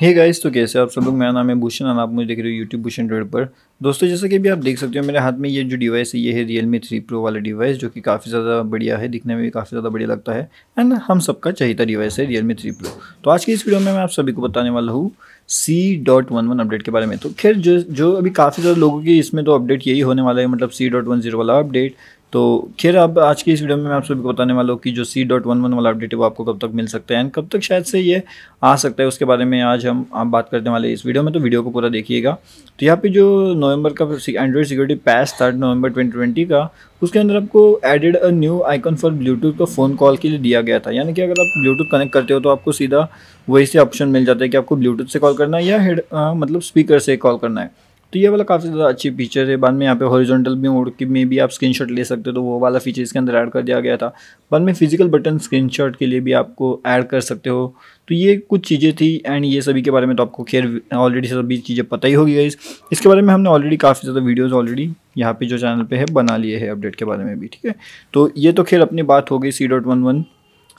हे hey guys तो कैसे आप सब लोग मेरा नाम है भूषण और आप मुझे देख रहे हो यूट्यूब भूषण ट्रेड पर दोस्तों जैसा कि भी आप देख सकते हो मेरे हाथ में ये जो डिवाइस है ये है रियल मी थ्री प्रो वाला डिवाइस जो कि काफ़ी ज़्यादा बढ़िया है दिखने में भी काफ़ी ज़्यादा बढ़िया लगता है एंड हम सबका चाहता डिवाइस है रियल मी थ्री प्रो तो आज की इस वीडियो में मैं आप सभी को बताने वाला हूँ C dot one one update के बारे में तो खैर जो जो अभी काफ़ी ज़्यादा लोगों की इसमें तो अपडेट यही होने वाला है मतलब सी डॉट वन जीरो वाला अपडेट तो खैर अब आज की इस वीडियो में मैं आप सभी को बताने वाला हूँ कि जो सी डॉट वन वन वाला अपडेट है वो आपको कब तक मिल सकता है एंड कब तक शायद से ये आ सकता है उसके बारे में आज हम आप बात करने वाले इस वीडियो में तो वीडियो को पूरा देखिएगा तो यहाँ पे जो नवंबर का एंड्रॉइड सिक्योरिटी पैस था नवंबर ट्वेंटी का उसके अंदर आपको added a new icon for Bluetooth का फ़ोन कॉल के लिए दिया गया था यानी कि अगर आप ब्लूटूथ कनेक्ट करते हो तो आपको सीधा वही से ऑप्शन मिल जाता है कि आपको ब्लूटूथ से कॉल करना है या हेड मतलब स्पीकर से कॉल करना है तो ये वाला काफ़ी ज़्यादा अच्छी फीचर है बाद में यहाँ पे हॉरिजॉन्टल भी मोड की में भी आप स्क्रीनशॉट ले सकते हो तो वो वाला फीचर इसके अंदर ऐड कर दिया गया था बाद में फिजिकल बटन स्क्रीनशॉट के लिए भी आपको ऐड कर सकते हो तो ये कुछ चीज़ें थी एंड ये सभी के बारे में तो आपको खैर ऑलरेडी सभी चीज़ें पता ही होगी गाइज इसके बारे में हमने ऑलरेडी काफ़ी ज़्यादा वीडियोज़ ऑलरेडी यहाँ पर जो चैनल पर है बना लिए है अपडेट के बारे में भी ठीक है तो ये तो खैर अपनी बात हो गई C dot one one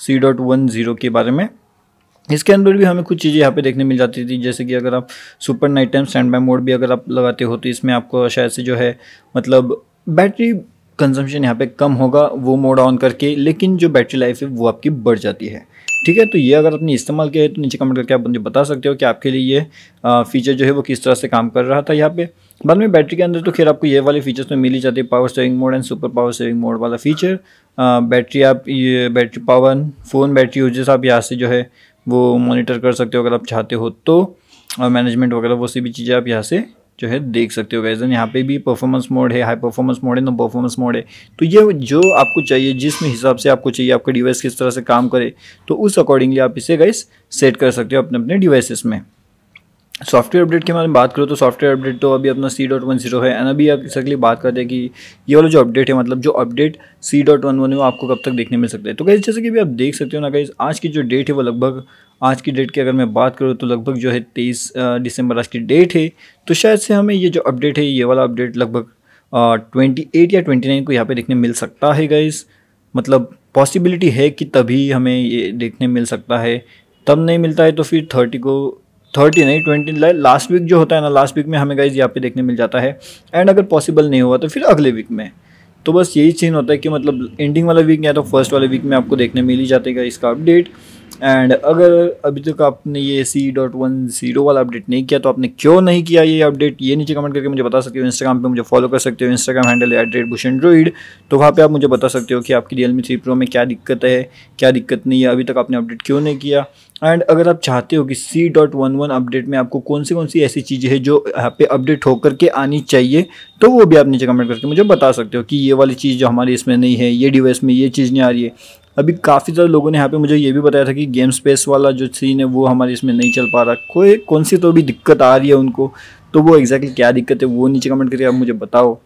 C dot one zero के बारे में इसके अंदर भी हमें कुछ चीज़ें यहाँ पे देखने मिल जाती थी जैसे कि अगर आप super night time standby mode भी अगर आप लगाते हो तो इसमें आपको शायद से जो है मतलब बैटरी कंजम्पशन यहाँ पे कम होगा वो मोड ऑन करके लेकिन जो बैटरी लाइफ है वो आपकी बढ़ जाती है ठीक है तो ये अगर आपने इस्तेमाल किया है तो नीचे कमेंट करके आप मुझे बता सकते हो कि आपके लिए ये फीचर जो है वो किस तरह से काम कर रहा था यहाँ पे बाद में बैटरी के अंदर तो खैर आपको ये वाले फीचर्स में तो मिल ही है power saving mode and super power saving mode वाला फीचर बैटरी आप ये battery power phone battery uses आप यहाँ से जो है वो मॉनिटर कर सकते हो अगर आप चाहते हो तो और मैनेजमेंट वगैरह वो सी भी चीज़ें आप यहाँ से जो है देख सकते हो गैज एंड यहाँ पे भी परफॉर्मेंस मोड है हाई परफॉर्मेंस मोड है नो परफॉर्मेंस मोड है तो ये जो आपको चाहिए जिस हिसाब से आपको चाहिए आपका डिवाइस किस तरह से काम करे तो उस अकॉर्डिंगली आप इसे गैस सेट कर सकते हो अपने अपने डिवाइसेस में सॉफ्टवेयर अपडेट के बारे में बात करो तो सॉफ्टवेयर अपडेट तो अभी अपना सी डॉट वन जीरो है एंड अभी आप इसके बात करते हैं कि ये वाला जो अपडेट है मतलब जो update C dot one one है वो आपको कब तक देखने मिल सकता है तो गाइज जैसे कि अभी आप देख सकते हो ना कहीं आज की जो डेट है वो लगभग आज की डेट की अगर मैं बात करूँ तो लगभग जो है तेईस दिसंबर आज की डेट है तो शायद से हमें ये जो अपडेट है ये वाला अपडेट लगभग ट्वेंटी एट या ट्वेंटी नाइन को यहाँ पर देखने मिल सकता है गाइस मतलब पॉसिबिलिटी है कि तभी हमें ये देखने मिल सकता है तब नहीं मिलता है तो फिर थर्टी को थर्टी नहीं ट्वेंटी लास्ट वीक जो होता है ना लास्ट वीक में हमें गाइज यहाँ पे देखने मिल जाता है एंड अगर पॉसिबल नहीं हुआ तो फिर अगले वीक में तो बस यही सीन होता है कि मतलब एंडिंग वाला वीक या तो फर्स्ट वाले वीक में आपको देखने मिल ही जाते इसका अपडेट एंड अगर अभी तक आपने ये सी डॉट वन जीरो वाला अपडेट नहीं किया तो आपने क्यों नहीं किया ये अपडेट ये नीचे कमेंट करके मुझे बता सकते हो इंस्टाग्राम पे मुझे फॉलो कर सकते हो इंस्टाग्राम हैंडल एट रेट बुश एंड्रॉइड तो वहाँ पे आप मुझे बता सकते हो कि आपकी रियलमी थ्री प्रो में क्या दिक्कत है क्या दिक्कत नहीं है अभी तक आपने अपडेट क्यों नहीं किया एंड अगर आप चाहते हो कि C dot one one update में आपको कौन सी कौन सी ऐसी चीज़ें हैं जो यहाँ पे अपडेट होकर के आनी चाहिए तो वो भी आप नीचे कमेंट करके मुझे बता सकते हो कि ये वाली चीज़ जो हमारी इसमें नहीं है ये डिवाइस में ये चीज़ नहीं आ रही है अभी काफ़ी सारे लोगों ने यहाँ पे मुझे ये भी बताया था कि गेम स्पेस वाला जो सीन है वो हमारे इसमें नहीं चल पा रहा कोई कौन सी तो भी दिक्कत आ रही है उनको तो वो एग्जैक्टली क्या दिक्कत है वो नीचे कमेंट करके आप मुझे बताओ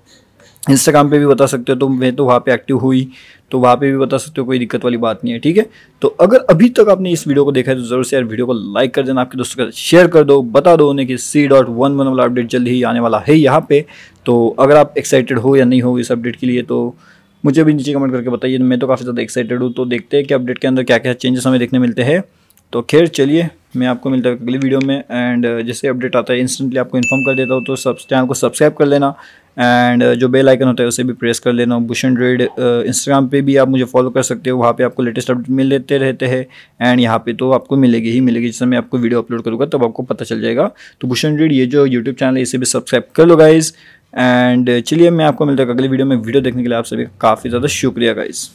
इंस्टाग्राम पे भी बता सकते हो तो मैं तो वहाँ पे एक्टिव हुई तो वहाँ पे भी बता सकते हो कोई दिक्कत वाली बात नहीं है ठीक है तो अगर अभी तक आपने इस वीडियो को देखा है तो जरूर से यार वीडियो को लाइक कर देना आपके दोस्तों के साथ शेयर कर दो बता दो उन्हें कि सी डॉट वन वन वाला अपडेट जल्द ही आने वाला है यहाँ पे तो अगर आप एक्साइटेड हो या नहीं हो इस अपडेट के लिए तो मुझे भी नीचे कमेंट करके बताइए मैं तो काफ़ी ज़्यादा एक्साइटेड हूँ तो देखते हैं कि अपडेट के अंदर क्या क्या चेंजेस हमें देखने मिलते हैं तो खैर चलिए मैं आपको मिलता हूँ अगली वीडियो में एंड uh, जैसे अपडेट आता है इंस्टेंटली आपको इन्फॉर्म कर देता हूँ तो सब चैनल को सब्सक्राइब कर लेना एंड uh, जो बेल आइकन होता है उसे भी प्रेस कर लेना भूषण रेड इंस्टाग्राम uh, पे भी आप मुझे फॉलो कर सकते हो वहाँ पे आपको लेटेस्ट अपडेट मिल लेते रहते हैं एंड यहाँ पे तो आपको मिलेगी ही मिलेगी जैसे मैं आपको वीडियो अपलोड करूँगा तब आपको पता चल जाएगा तो भूषण रेड ये जो यूट्यूब चैनल है इसे भी सब्सक्राइब कर लो गाइज़ एंड uh, चलिए मैं आपको मिलता हूँ अगले वीडियो में वीडियो देखने के लिए आप सभी काफ़ी ज़्यादा शुक्रिया गाइज़